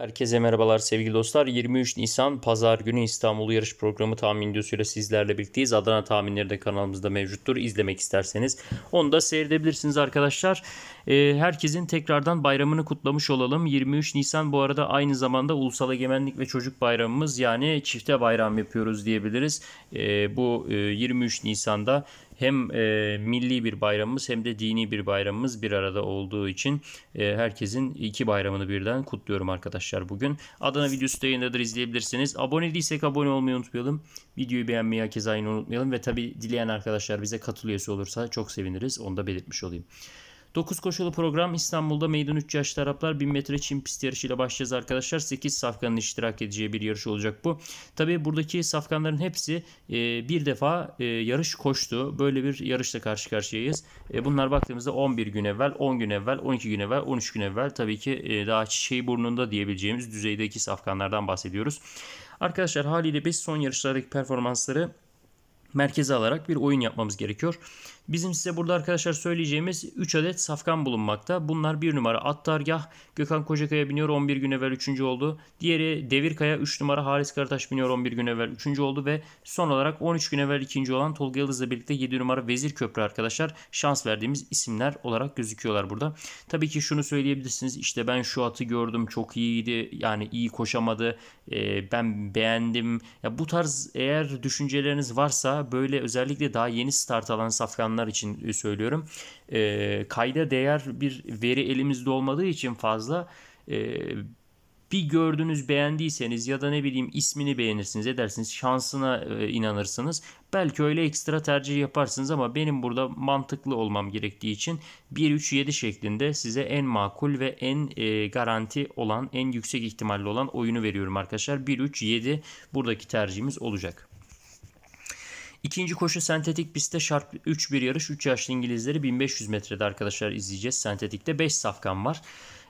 Herkese merhabalar sevgili dostlar. 23 Nisan Pazar günü İstanbul Yarış Programı tahmin videosuyla sizlerle birlikteyiz. Adana tahminleri de kanalımızda mevcuttur. İzlemek isterseniz onu da seyredebilirsiniz arkadaşlar. Ee, herkesin tekrardan bayramını kutlamış olalım. 23 Nisan bu arada aynı zamanda Ulusal Egemenlik ve Çocuk Bayramımız yani çifte bayram yapıyoruz diyebiliriz. Ee, bu 23 e, Nisan'da hem e, milli bir bayramımız hem de dini bir bayramımız bir arada olduğu için e, herkesin iki bayramını birden kutluyorum arkadaşlar bugün. Adana videosu da yayındadır izleyebilirsiniz. Abone değilsek abone olmayı unutmayalım. Videoyu beğenmeyi herkese aynı unutmayalım ve tabi dileyen arkadaşlar bize katılıyorsa olursa çok seviniriz. Onu da belirtmiş olayım. 9 koşulu program İstanbul'da meydan 3 yaşlı Araplar 1000 metre çim pist yarışıyla başlayacağız arkadaşlar. 8 safkanın iştirak edeceği bir yarış olacak bu. Tabi buradaki safkanların hepsi e, bir defa e, yarış koştu. Böyle bir yarışla karşı karşıyayız. E, bunlar baktığımızda 11 gün evvel, 10 gün evvel, 12 gün evvel, 13 gün evvel tabii ki e, daha çiçeği burnunda diyebileceğimiz düzeydeki safkanlardan bahsediyoruz. Arkadaşlar haliyle biz son yarışlardaki performansları merkeze alarak bir oyun yapmamız gerekiyor. Bizim size burada arkadaşlar söyleyeceğimiz 3 adet safkan bulunmakta. Bunlar 1 numara Attargah, Gökhan Kocakaya biniyor 11 gün evvel 3. oldu. Diğeri Devirkaya 3 numara Halis Karataş biniyor 11 gün evvel 3. oldu ve son olarak 13 gün evvel 2. olan Tolga Yıldız'la birlikte 7 numara Vezir Köprü arkadaşlar şans verdiğimiz isimler olarak gözüküyorlar burada. Tabii ki şunu söyleyebilirsiniz işte ben şu atı gördüm çok iyiydi yani iyi koşamadı ee, ben beğendim. Ya bu tarz eğer düşünceleriniz varsa böyle özellikle daha yeni start alan safkanlar için e, söylüyorum. E, kayda değer bir veri elimizde olmadığı için fazla e, bir gördünüz beğendiyseniz ya da ne bileyim ismini beğenirsiniz edersiniz şansına e, inanırsınız. Belki öyle ekstra tercih yaparsınız ama benim burada mantıklı olmam gerektiği için 1-3-7 şeklinde size en makul ve en e, garanti olan en yüksek ihtimalli olan oyunu veriyorum arkadaşlar. 1-3-7 buradaki tercihimiz olacak. İkinci koşu sentetik pistte şart 3 1 yarış. 3 yaşlı İngilizleri 1500 metrede arkadaşlar izleyeceğiz. Sentetikte 5 safkan var.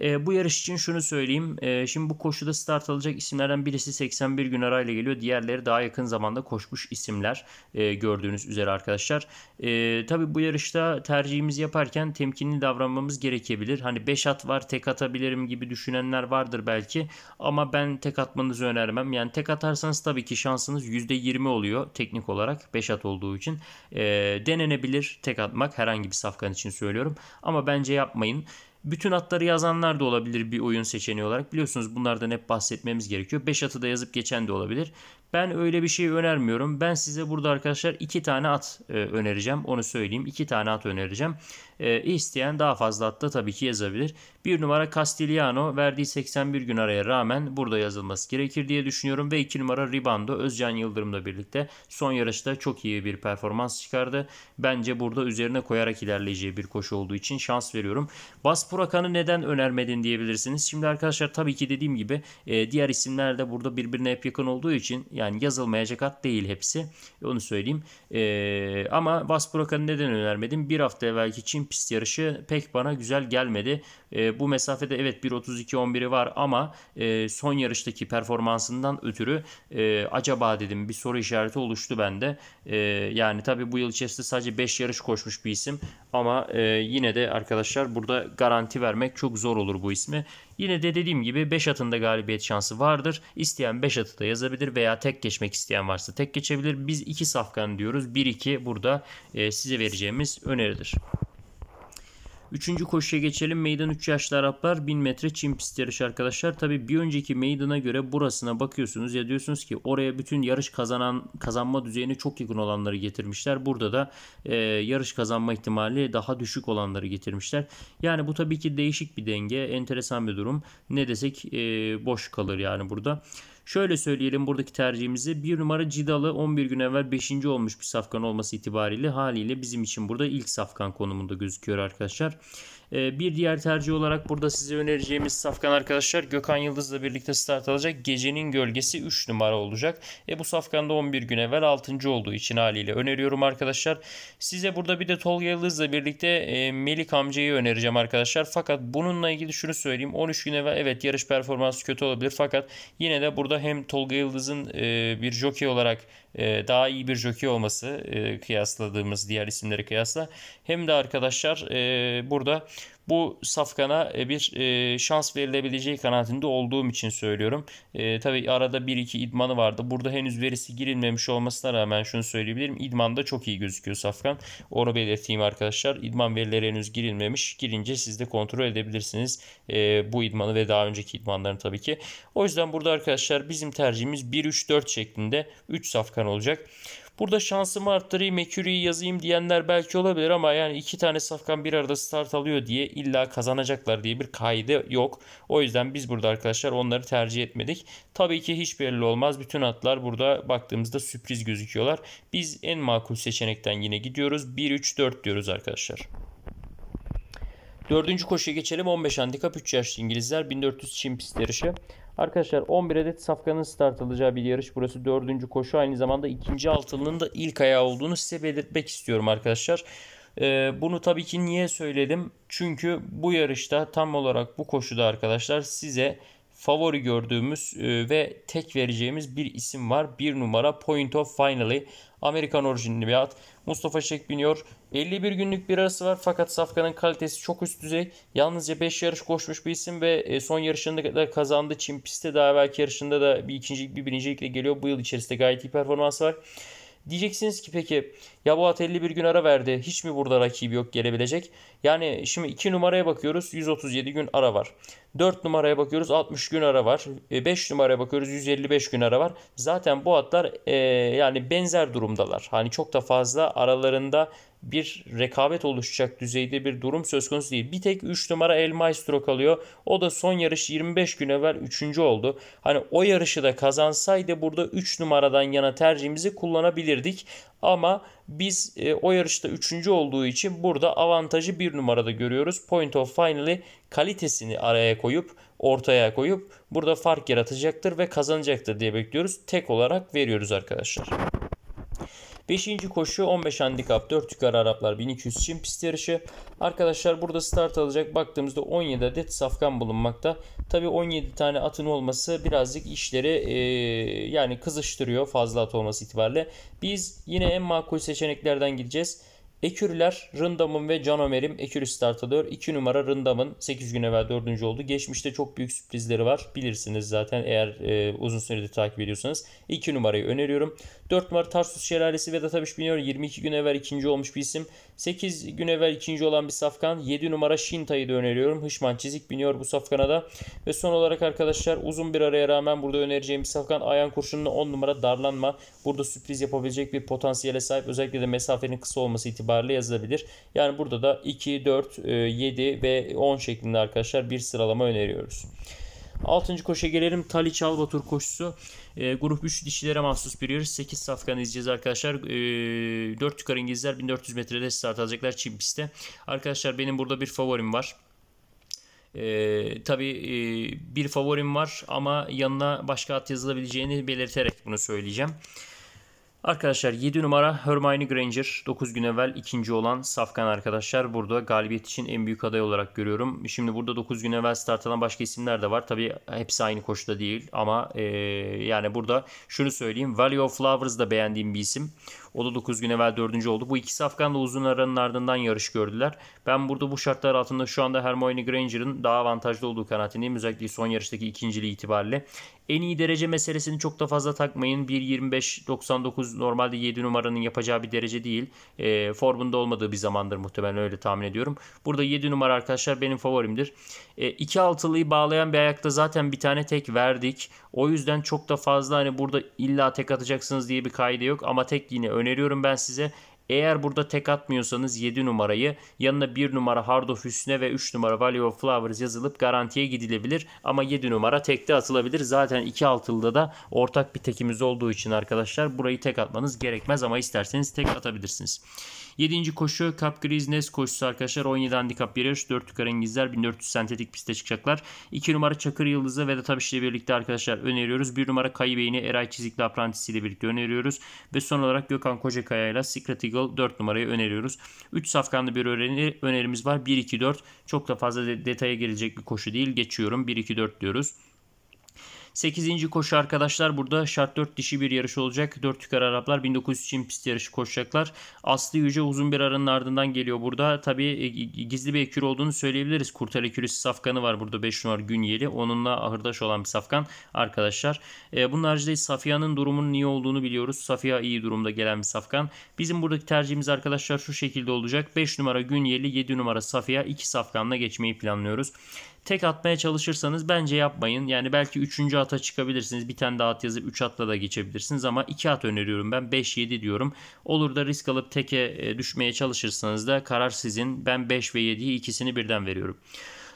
E, bu yarış için şunu söyleyeyim. E, şimdi bu koşuda start alacak isimlerden birisi 81 gün arayla geliyor. Diğerleri daha yakın zamanda koşmuş isimler e, gördüğünüz üzere arkadaşlar. E, tabii bu yarışta tercihimizi yaparken temkinli davranmamız gerekebilir. Hani 5 at var tek atabilirim gibi düşünenler vardır belki. Ama ben tek atmanızı önermem. Yani tek atarsanız tabii ki şansınız %20 oluyor teknik olarak 5 at olduğu için. E, denenebilir tek atmak herhangi bir safkan için söylüyorum. Ama bence yapmayın. Bütün atları yazanlar da olabilir bir oyun seçeneği olarak. Biliyorsunuz bunlardan hep bahsetmemiz gerekiyor. 5 atı da yazıp geçen de olabilir. Ben öyle bir şey önermiyorum. Ben size burada arkadaşlar iki tane at e, önereceğim. Onu söyleyeyim. iki tane at önereceğim. E, isteyen daha fazla at da tabii ki yazabilir. Bir numara Castigliano verdiği 81 gün araya rağmen burada yazılması gerekir diye düşünüyorum. Ve iki numara Ribando Özcan Yıldırım'la birlikte son yarışta çok iyi bir performans çıkardı. Bence burada üzerine koyarak ilerleyeceği bir koşu olduğu için şans veriyorum. Bas Burakan'ı neden önermedin diyebilirsiniz. Şimdi arkadaşlar tabii ki dediğim gibi e, diğer isimler de burada birbirine hep yakın olduğu için yani yani yazılmayacak at değil hepsi. E, onu söyleyeyim. E, ama Vaspurakan'ı neden önermedim? Bir hafta evvelki Çin pist yarışı pek bana güzel gelmedi. E, bu mesafede evet 1.32.11'i var ama e, son yarıştaki performansından ötürü e, acaba dedim bir soru işareti oluştu bende. E, yani tabii bu yıl içerisinde sadece 5 yarış koşmuş bir isim ama e, yine de arkadaşlar burada garanti vermek çok zor olur bu ismi. Yine de dediğim gibi 5 atında galibiyet şansı vardır. İsteyen 5 atı da yazabilir veya tek geçmek isteyen varsa tek geçebilir. Biz 2 safkan diyoruz. 1-2 burada e, size vereceğimiz öneridir. Üçüncü koşuya geçelim. Meydan 3 yaşlı Araplar 1000 metre çim pist yarışı arkadaşlar. Tabi bir önceki meydana göre burasına bakıyorsunuz ya diyorsunuz ki oraya bütün yarış kazanan kazanma düzeyine çok yakın olanları getirmişler. Burada da e, yarış kazanma ihtimali daha düşük olanları getirmişler. Yani bu tabii ki değişik bir denge. Enteresan bir durum. Ne desek e, boş kalır yani burada. Şöyle söyleyelim buradaki tercihimizi. Bir numara Cidalı 11 gün evvel 5. olmuş bir safkan olması itibariyle haliyle bizim için burada ilk safkan konumunda gözüküyor arkadaşlar. Ee, bir diğer tercih olarak burada size önereceğimiz safkan arkadaşlar Gökhan Yıldız'la birlikte start alacak. Gecenin gölgesi 3 numara olacak. E bu safkanda 11 gün evvel 6. olduğu için haliyle öneriyorum arkadaşlar. Size burada bir de Tolga Yıldız'la birlikte e, Melik amcayı önereceğim arkadaşlar. Fakat bununla ilgili şunu söyleyeyim. 13 gün evvel evet yarış performansı kötü olabilir. Fakat yine de burada hem Tolga Yıldız'ın e, bir jockey olarak e, daha iyi bir jockey olması kıyasladığımız diğer isimleri kıyasla. Hem de arkadaşlar burada bu safkana e, bir e, şans verilebileceği kanaatinde olduğum için söylüyorum. E, tabii arada 1-2 idmanı vardı. Burada henüz verisi girilmemiş olmasına rağmen şunu söyleyebilirim. da çok iyi gözüküyor safkan. Onu belirteyim arkadaşlar. İdman verileri henüz girilmemiş. Girince siz de kontrol edebilirsiniz e, bu idmanı ve daha önceki idmanlarını tabii ki. O yüzden burada arkadaşlar bizim tercihimiz 1-3-4 şeklinde 3 safkan olacak. Burada şansımı arttırayım Mercury'yi yazayım diyenler belki olabilir ama yani iki tane safkan bir arada start alıyor diye illa kazanacaklar diye bir kaide yok. O yüzden biz burada arkadaşlar onları tercih etmedik. Tabii ki hiç belli olmaz. Bütün atlar burada baktığımızda sürpriz gözüküyorlar. Biz en makul seçenekten yine gidiyoruz. 1-3-4 diyoruz arkadaşlar. Dördüncü koşuya geçelim. 15 handikap 3 yaşlı İngilizler 1400 çim pist yarışı. Arkadaşlar 11 adet safkanın start alacağı bir yarış. Burası dördüncü koşu. Aynı zamanda ikinci altılının da ilk ayağı olduğunu size belirtmek istiyorum arkadaşlar. Ee, bunu tabii ki niye söyledim? Çünkü bu yarışta tam olarak bu koşuda arkadaşlar size favori gördüğümüz e, ve tek vereceğimiz bir isim var. Bir numara Point of Finally. Amerikan orijinli bir at. Mustafa Şek biniyor. 51 günlük bir arası var fakat Safkan'ın kalitesi çok üst düzey. Yalnızca 5 yarış koşmuş bir isim ve e, son yarışında da kazandı. Çin pistte daha belki yarışında da bir ikincilik bir birincilikle geliyor. Bu yıl içerisinde gayet iyi performans var. Diyeceksiniz ki peki ya bu Boat 51 gün ara verdi. Hiç mi burada rakip yok gelebilecek? Yani şimdi 2 numaraya bakıyoruz 137 gün ara var. 4 numaraya bakıyoruz 60 gün ara var. 5 e, numaraya bakıyoruz 155 gün ara var. Zaten bu atlar e, yani benzer durumdalar. Hani çok da fazla aralarında bir rekabet oluşacak düzeyde bir durum söz konusu değil. Bir tek 3 numara El Maestro kalıyor. O da son yarış 25 gün evvel 3. oldu. Hani o yarışı da kazansaydı burada 3 numaradan yana tercihimizi kullanabilirdik. Ama biz e, o yarışta 3. olduğu için burada avantajı 1 numarada görüyoruz. Point of Final'i kalitesini araya koyup ortaya koyup burada fark yaratacaktır ve kazanacaktır diye bekliyoruz. Tek olarak veriyoruz arkadaşlar. 5. koşu 15 handikap 4 yukarı Araplar 1200 Çin pist yarışı. Arkadaşlar burada start alacak baktığımızda 17 adet safkan bulunmakta. Tabi 17 tane atın olması birazcık işleri e, yani kızıştırıyor fazla at olması itibariyle. Biz yine en makul seçeneklerden gideceğiz. Ekürler, Rındam'ın ve Canomerim Ekürü start alıyor. 2 numara Rındam'ın 8 gün evvel 4. oldu. Geçmişte çok büyük sürprizleri var. Bilirsiniz zaten eğer e, uzun süredir takip ediyorsanız. 2 numarayı öneriyorum. 4 numara Tarsus Şelalesi Vedat tabiş Biniyor 22 gün evvel ikinci olmuş bir isim. 8 gün evvel ikinci olan bir safkan. 7 numara Şintay'ı da öneriyorum. Hışman Çizik biniyor bu safkana da. Ve son olarak arkadaşlar uzun bir araya rağmen burada önereceğim bir safkan. Ayan kurşunlu 10 numara Darlanma. Burada sürpriz yapabilecek bir potansiyele sahip. Özellikle de mesafenin kısa olması itibariyle yazılabilir. Yani burada da 2, 4, 7 ve 10 şeklinde arkadaşlar bir sıralama öneriyoruz. Altıncı koşa gelelim. Taliç Albatur koşusu. E, grup 3 dişilere mahsus bir yarış. 8 safkan izleyeceğiz arkadaşlar. E, ee, 4 yukarı İngilizler 1400 metrede start alacaklar çim pistte. Arkadaşlar benim burada bir favorim var. E, tabii e, bir favorim var ama yanına başka at yazılabileceğini belirterek bunu söyleyeceğim. Arkadaşlar 7 numara Hermione Granger 9 gün evvel ikinci olan Safkan arkadaşlar. Burada galibiyet için en büyük aday olarak görüyorum. Şimdi burada 9 gün evvel start alan başka isimler de var. Tabii hepsi aynı koşuda değil ama e, yani burada şunu söyleyeyim. Valley of Flowers da beğendiğim bir isim. O da 9 gün evvel 4. oldu. Bu ikisi da uzun aranın ardından yarış gördüler. Ben burada bu şartlar altında şu anda Hermione Granger'ın daha avantajlı olduğu kanaatindeyim. Özellikle son yarıştaki ikinciliği itibariyle. En iyi derece meselesini çok da fazla takmayın. 1.25.99 normalde 7 numaranın yapacağı bir derece değil. E, formunda olmadığı bir zamandır muhtemelen öyle tahmin ediyorum. Burada 7 numara arkadaşlar benim favorimdir. E, altılıyı bağlayan bir ayakta zaten bir tane tek verdik. O yüzden çok da fazla hani burada illa tek atacaksınız diye bir kaide yok. Ama tek yine önemli öneriyorum ben size. Eğer burada tek atmıyorsanız 7 numarayı yanına 1 numara Hard of Hüsne ve 3 numara Valley of Flowers yazılıp garantiye gidilebilir. Ama 7 numara tekte atılabilir. Zaten 2 altılıda da ortak bir tekimiz olduğu için arkadaşlar burayı tek atmanız gerekmez ama isterseniz tek atabilirsiniz. 7. koşu Cup Grieznes koşusu arkadaşlar. 17 handikap 1 yaş. 4 yukarı İngilizler 1400 sentetik piste çıkacaklar. 2 numara Çakır Yıldız'ı ve de tabii ile birlikte arkadaşlar öneriyoruz. 1 numara Kayı Bey'ini Eray Çizikli Apprentice ile birlikte öneriyoruz. Ve son olarak Gökhan Kocakaya ile Secret Eagle 4 numarayı öneriyoruz. 3 safkanlı bir öneri, önerimiz var. 1-2-4 çok da fazla de, detaya girecek bir koşu değil. Geçiyorum 1-2-4 diyoruz. 8. koşu arkadaşlar burada şart 4 dişi bir yarış olacak. 4 tükar Araplar 1900 Çin pist yarışı koşacaklar. Aslı Yüce uzun bir aranın ardından geliyor burada. Tabi e, gizli bir ekür olduğunu söyleyebiliriz. Kurtal ekürüsü safkanı var burada 5 numara Günyeli. Onunla ahırdaş olan bir safkan arkadaşlar. E, bunun haricinde Safiya'nın durumunun iyi olduğunu biliyoruz. Safiya iyi durumda gelen bir safkan. Bizim buradaki tercihimiz arkadaşlar şu şekilde olacak. 5 numara Günyeli, 7 numara Safiya 2 safkanla geçmeyi planlıyoruz tek atmaya çalışırsanız bence yapmayın. Yani belki 3. ata çıkabilirsiniz. Bir tane daha at yazıp 3 atla da geçebilirsiniz ama 2 at öneriyorum ben. 5-7 diyorum. Olur da risk alıp teke e, düşmeye çalışırsanız da karar sizin. Ben 5 ve 7'yi ikisini birden veriyorum.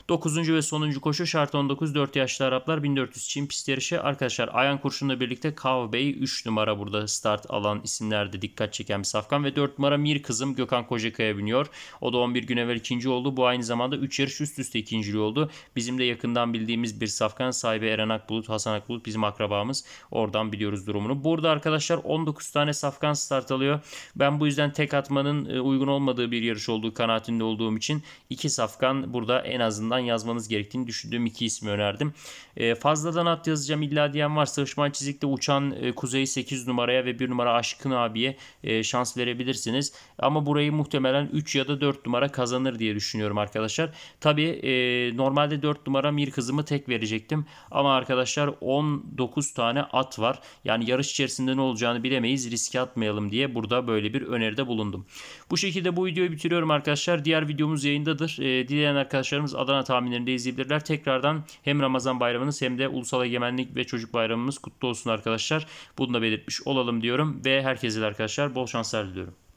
9. ve sonuncu koşu şart 19 4 yaşlı Araplar 1400 Çin pist yarışı. Arkadaşlar Ayan Kurşun'la birlikte Kav Bey 3 numara burada start alan isimlerde dikkat çeken bir safkan ve 4 numara Mir Kızım Gökhan Kocakaya biniyor. O da 11 gün evvel ikinci oldu. Bu aynı zamanda 3 yarış üst üste ikinciliği oldu. Bizim de yakından bildiğimiz bir safkan sahibi Eren Akbulut, Hasan Akbulut bizim akrabamız. Oradan biliyoruz durumunu. Burada arkadaşlar 19 tane safkan start alıyor. Ben bu yüzden tek atmanın e, uygun olmadığı bir yarış olduğu kanaatinde olduğum için iki safkan burada en azından fazladan yazmanız gerektiğini düşündüğüm iki ismi önerdim. E, fazladan at yazacağım illa diyen var. Hışman Çizik'te uçan e, Kuzey 8 numaraya ve 1 numara Aşkın abiye e, şans verebilirsiniz. Ama burayı muhtemelen 3 ya da 4 numara kazanır diye düşünüyorum arkadaşlar. Tabi e, normalde 4 numara Mir kızımı tek verecektim. Ama arkadaşlar 19 tane at var. Yani yarış içerisinde ne olacağını bilemeyiz. Riske atmayalım diye burada böyle bir öneride bulundum. Bu şekilde bu videoyu bitiriyorum arkadaşlar. Diğer videomuz yayındadır. E, dileyen arkadaşlarımız Adana Tahminlerinde izleyebilirler. Tekrardan hem Ramazan bayramınız hem de Ulusal Egemenlik ve Çocuk Bayramımız kutlu olsun arkadaşlar. Bunu da belirtmiş olalım diyorum ve herkese de arkadaşlar bol şanslar diliyorum.